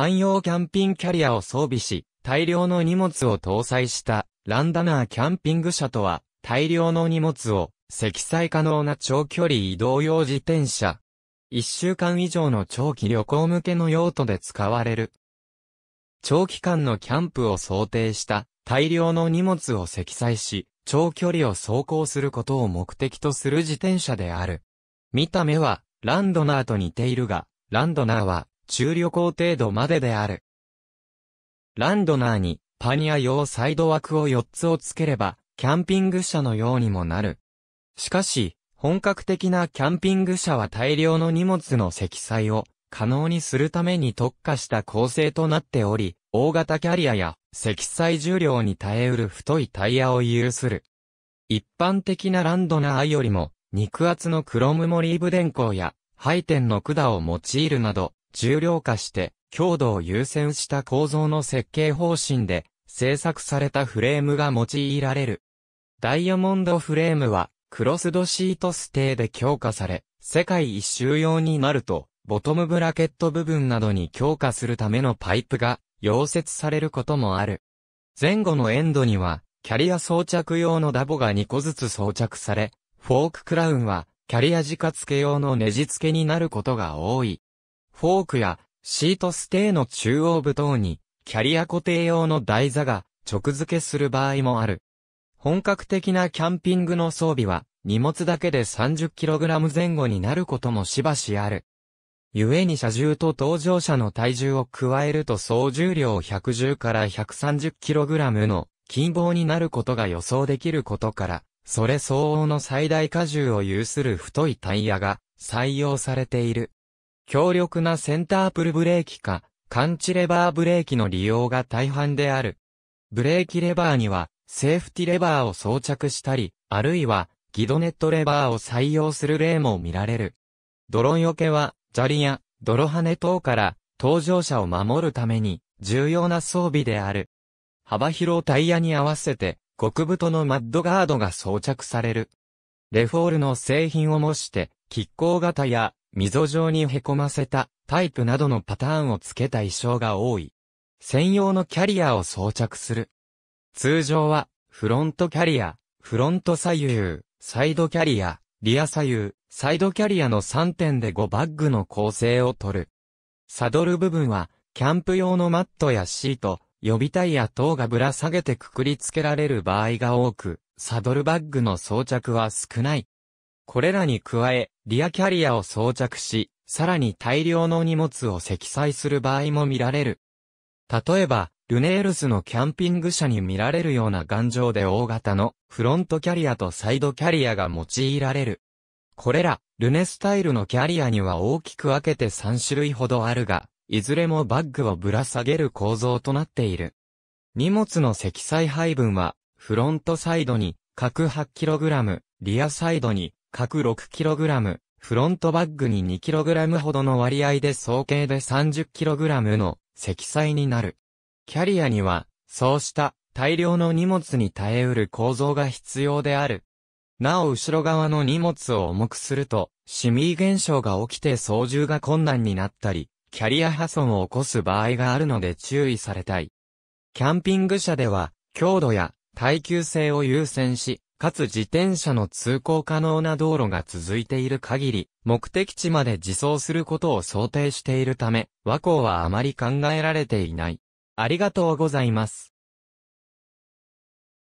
汎用キャンピングキャリアを装備し、大量の荷物を搭載したランダナーキャンピング車とは、大量の荷物を積載可能な長距離移動用自転車。一週間以上の長期旅行向けの用途で使われる。長期間のキャンプを想定した大量の荷物を積載し、長距離を走行することを目的とする自転車である。見た目はランドナーと似ているが、ランドナーは中旅行程度までである。ランドナーにパニア用サイド枠を4つをつければ、キャンピング車のようにもなる。しかし、本格的なキャンピング車は大量の荷物の積載を可能にするために特化した構成となっており、大型キャリアや積載重量に耐えうる太いタイヤを有する。一般的なランドナーよりも、肉厚のクロムモリーブ電工や、ハイテンの管を用いるなど、重量化して強度を優先した構造の設計方針で製作されたフレームが用いられる。ダイヤモンドフレームはクロスドシートステーで強化され、世界一周用になると、ボトムブラケット部分などに強化するためのパイプが溶接されることもある。前後のエンドには、キャリア装着用のダボが2個ずつ装着され、フォーククラウンは、キャリア自家付け用のネジ付けになることが多い。フォークやシートステーの中央部等に、キャリア固定用の台座が直付けする場合もある。本格的なキャンピングの装備は、荷物だけで 30kg 前後になることもしばしある。故に車重と搭乗者の体重を加えると総重量110から 130kg の金棒になることが予想できることから、それ相応の最大荷重を有する太いタイヤが採用されている。強力なセンタープルブレーキか、感知レバーブレーキの利用が大半である。ブレーキレバーには、セーフティレバーを装着したり、あるいは、ギドネットレバーを採用する例も見られる。泥よけは、砂利や泥跳ね等から、搭乗者を守るために、重要な装備である。幅広タイヤに合わせて、極太のマッドガードが装着される。レフォールの製品を模して、亀甲型や溝状に凹ませたタイプなどのパターンをつけた衣装が多い。専用のキャリアを装着する。通常は、フロントキャリア、フロント左右、サイドキャリア、リア左右、サイドキャリアの3点で5バッグの構成をとる。サドル部分は、キャンプ用のマットやシート、予備タイヤ等がぶら下げてくくりつけられる場合が多く、サドルバッグの装着は少ない。これらに加え、リアキャリアを装着し、さらに大量の荷物を積載する場合も見られる。例えば、ルネールスのキャンピング車に見られるような頑丈で大型のフロントキャリアとサイドキャリアが用いられる。これら、ルネスタイルのキャリアには大きく分けて3種類ほどあるが、いずれもバッグをぶら下げる構造となっている。荷物の積載配分は、フロントサイドに各 8kg、リアサイドに各 6kg、フロントバッグに 2kg ほどの割合で総計で 30kg の積載になる。キャリアには、そうした大量の荷物に耐えうる構造が必要である。なお後ろ側の荷物を重くすると、シミー現象が起きて操縦が困難になったり、キャリア破損を起こす場合があるので注意されたい。キャンピング車では、強度や耐久性を優先し、かつ自転車の通行可能な道路が続いている限り、目的地まで自走することを想定しているため、和光はあまり考えられていない。ありがとうございます。